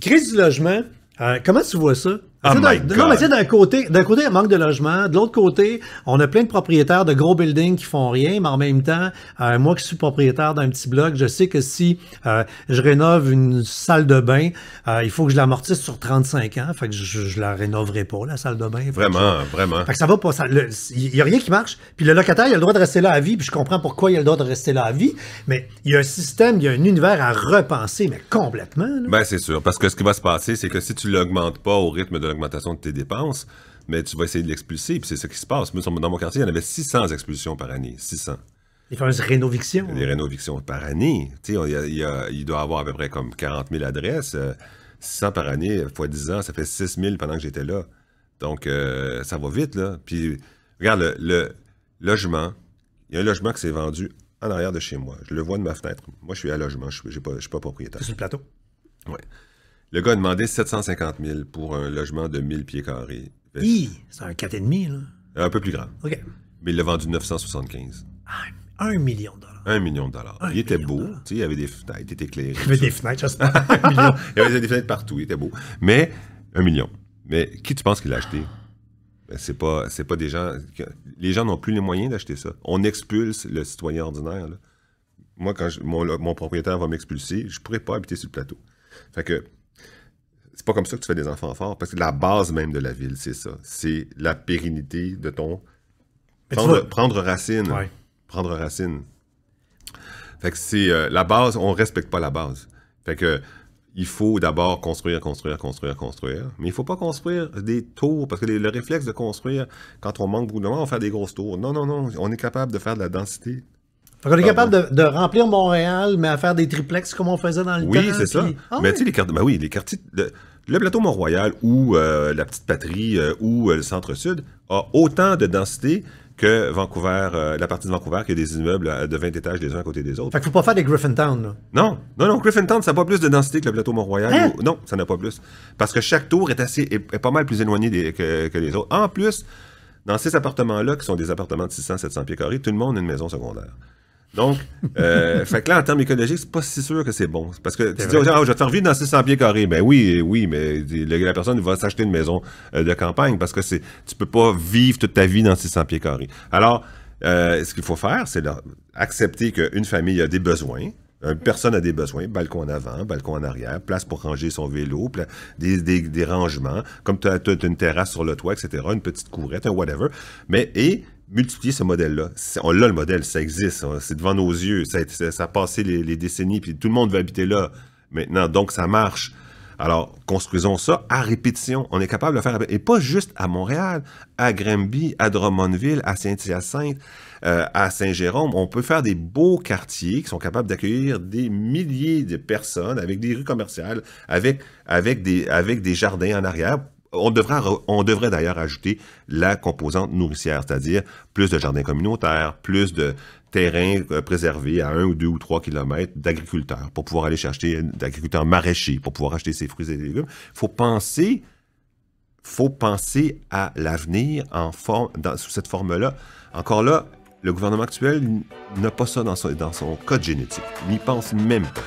crise du logement, euh, comment tu vois ça? Ah d'un côté, d'un côté, il manque de logement. De l'autre côté, on a plein de propriétaires de gros buildings qui font rien, mais en même temps, euh, moi qui suis propriétaire d'un petit bloc, je sais que si euh, je rénove une salle de bain, euh, il faut que je l'amortisse sur 35 ans. Fait que je, je, la rénoverai pas, la salle de bain. Vraiment, vraiment. Fait ça va pas. Il y a rien qui marche. Puis le locataire, il a le droit de rester là à vie, puis je comprends pourquoi il a le droit de rester là à vie, mais il y a un système, il y a un univers à repenser, mais complètement. Ben, c'est sûr. Parce que ce qui va se passer, c'est que si tu l'augmentes pas au rythme de augmentation de tes dépenses, mais tu vas essayer de l'expulser, puis c'est ce qui se passe. dans mon quartier, il y en avait 600 expulsions par année, 600. Les fameuses rénovictions. Les rénovictions par année. il, doit avoir à peu près comme 40 000 adresses. 600 euh, par année, fois 10 ans, ça fait 6 000 pendant que j'étais là. Donc, euh, ça va vite, là. Puis, regarde, le, logement, il y a un logement qui s'est vendu en arrière de chez moi. Je le vois de ma fenêtre. Moi, je suis à logement, je ne suis, pas, propriétaire. sur le plateau? Oui. Le gars a demandé 750 000 pour un logement de 1000 pieds carrés. Oui, c'est un 4,5, là. Un peu plus grand. OK. Mais il l'a vendu 975. Ah, un million de dollars. Un million de dollars. il était beau. Il avait des fenêtres, il était éclairé. Il y avait des fenêtres, il avait des fenêtres partout, il était beau. Mais, un million. Mais qui tu penses qu'il a acheté? Ben, c'est pas, c'est pas des gens. Les gens n'ont plus les moyens d'acheter ça. On expulse le citoyen ordinaire. Moi, quand mon, propriétaire va m'expulser, je pourrais pas habiter sur le plateau. Fait que c'est pas comme ça que tu fais des enfants forts, parce que la base même de la ville, c'est ça. C'est la pérennité de ton. Prendre, racine. Prendre racine. Fait que c'est euh, la base, on respecte pas la base. Fait que il faut d'abord construire, construire, construire, construire. Mais il faut pas construire des tours, parce que le réflexe de construire, quand on manque beaucoup de monde, on fait des grosses tours. Non, non, non, on est capable de faire de la densité on est capable de, remplir Montréal, mais à faire des triplex comme on faisait dans le oui, Oui, c'est ça. Ah mais tu sais, les, quartiers, ben oui, les quartiers... le plateau Mont-Royal ou euh, la Petite Patrie euh, ou euh, le Centre-Sud a autant de densité que Vancouver, la partie de Vancouver qui a des immeubles de 20 étages les uns à côté des autres. Fait qu'il faut pas faire des Griffintown, là. Non, non, non, Griffintown, ça n'a pas plus de densité que le plateau Mont-Royal. Hein? Non, ça n'a pas plus. Parce que chaque tour est, assez, pas mal plus éloigné que, que, les autres. En plus, dans ces appartements-là, qui sont des appartements de 600-700 pieds carrés, tout le monde a une maison secondaire. Donc, euh, fait que là, en termes écologiques, c'est pas si sûr que c'est bon. Parce que tu dis oh, je vais faire vivre dans 600 pieds carrés. Ben oui, oui, mais la personne va s'acheter une maison euh, de campagne parce que c'est tu peux pas vivre toute ta vie dans 600 pieds carrés. Alors, euh, ce qu'il faut faire, c'est accepter qu'une famille a des besoins. Une personne a des besoins, balcon en avant, balcon en arrière, place pour ranger son vélo, des, des, des, rangements, comme tu as, une terrasse sur le toit, etc., une petite courette, un whatever. Mais, et multiplier ce modèle-là. On l'a le modèle, ça existe, c'est devant nos yeux, ça, a passé les, décennies, puis tout le monde veut habiter là maintenant, donc ça marche. Alors, construisons ça à répétition. On est capable de faire, et pas juste à Montréal, à Granby, à Drummondville, à Saint-Hyacinthe, euh, à Saint-Jérôme. On peut faire des beaux quartiers qui sont capables d'accueillir des milliers de personnes avec des rues commerciales, avec, avec, des, avec des jardins en arrière on devrait, on devrait d'ailleurs ajouter la composante nourricière, c'est-à-dire plus de jardins communautaires, plus de terrains euh, préservés à un ou deux ou trois kilomètres d'agriculteurs pour pouvoir aller chercher d'agriculteurs maraîchers, pour pouvoir acheter ses fruits et légumes. Il faut penser, faut penser à l'avenir sous cette forme-là. Encore là, le gouvernement actuel n'a pas ça dans son, dans son code génétique, n'y pense même pas.